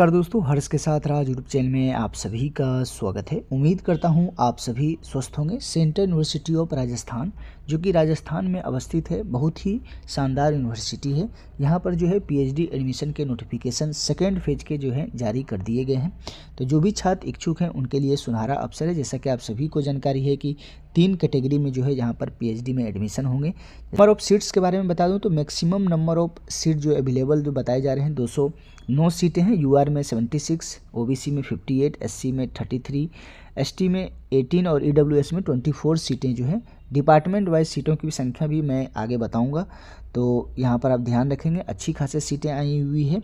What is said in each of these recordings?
कर दोस्तों हर्ष के साथ राज यूट्यूब चैनल में आप सभी का स्वागत है उम्मीद करता हूं आप सभी स्वस्थ होंगे सेंट्रल यूनिवर्सिटी ऑफ राजस्थान जो कि राजस्थान में अवस्थित है बहुत ही शानदार यूनिवर्सिटी है यहां पर जो है पीएचडी एडमिशन के नोटिफिकेशन सेकेंड फेज के जो है जारी कर दिए गए हैं तो जो भी छात्र इच्छुक हैं उनके लिए सुनहरा अवसर है जैसा कि आप सभी को जानकारी है कि तीन कैटेगरी में जो है यहाँ पर पीएचडी में एडमिशन होंगे नंबर ऑफ सीट्स के बारे में बता दूँ तो मैक्सिमम नंबर ऑफ सीट जो अवेलेबल जो बताए जा रहे हैं दो नौ सीटें हैं यूआर में 76, ओबीसी में 58, एससी में 33, एसटी में 18 और ईडब्ल्यूएस e में 24 सीटें जो है डिपार्टमेंट वाइज सीटों की संख्या भी मैं आगे बताऊंगा तो यहाँ पर आप ध्यान रखेंगे अच्छी खासी सीटें आई हुई है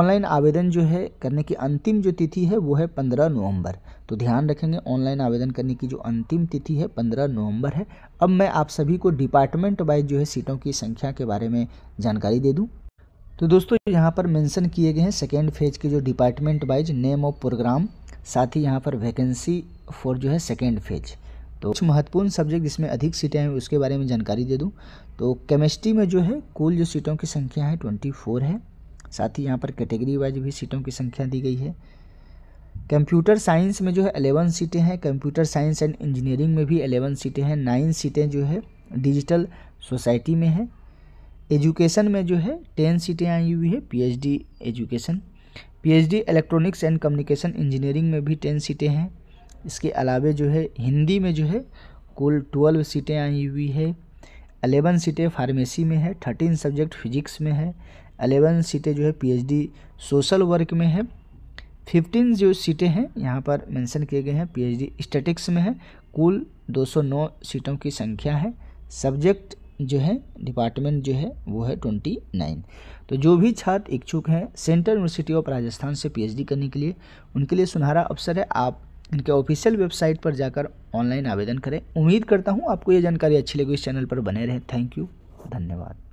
ऑनलाइन आवेदन जो है करने की अंतिम जो तिथि है वो है पंद्रह नवंबर तो ध्यान रखेंगे ऑनलाइन आवेदन करने की जो अंतिम तिथि है पंद्रह नवंबर है अब मैं आप सभी को डिपार्टमेंट वाइज जो है सीटों की संख्या के बारे में जानकारी दे दूँ तो दोस्तों यहाँ पर मेंशन किए गए हैं सेकेंड फेज के जो department wise name of programme साथ ही यहाँ पर वैकेंसी फॉर जो है सेकेंड फेज तो कुछ महत्वपूर्ण सब्जेक्ट जिसमें अधिक सीटें हैं उसके बारे में जानकारी दे दूँ तो केमिस्ट्री में जो है कुल जो सीटों की संख्या है ट्वेंटी फोर है साथ ही यहाँ पर कैटेगरी वाइज भी सीटों की संख्या दी गई है कंप्यूटर साइंस में जो है अलेवन सीटें हैं कंप्यूटर साइंस एंड इंजीनियरिंग में भी अलेवन सीटें हैं नाइन सीटें जो है डिजिटल सोसाइटी में है एजुकेशन में जो है टेन सीटें आई हुई है PhD education PhD electronics and communication engineering में भी टेन सीटें हैं इसके अलावा जो है हिंदी में जो है कुल ट्वेल्व सीटें आई हुई है अलेवन सीटें फार्मेसी में है थर्टीन सब्जेक्ट फिजिक्स में है अलेवन सीटें जो है पी सोशल वर्क में है फिफ्टीन जो सीटें हैं यहाँ पर मैंसन किए गए हैं पी एच में है कुल 209 सीटों की संख्या है सब्जेक्ट जो है डिपार्टमेंट जो है वो है ट्वेंटी नाइन तो जो भी छात्र इच्छुक हैं सेंट्रल यूनिवर्सिटी ऑफ राजस्थान से पीएचडी करने के लिए उनके लिए सुनहरा अवसर है आप इनके ऑफिशियल वेबसाइट पर जाकर ऑनलाइन आवेदन करें उम्मीद करता हूँ आपको ये जानकारी अच्छी लगी इस चैनल पर बने रहें थैंक यू धन्यवाद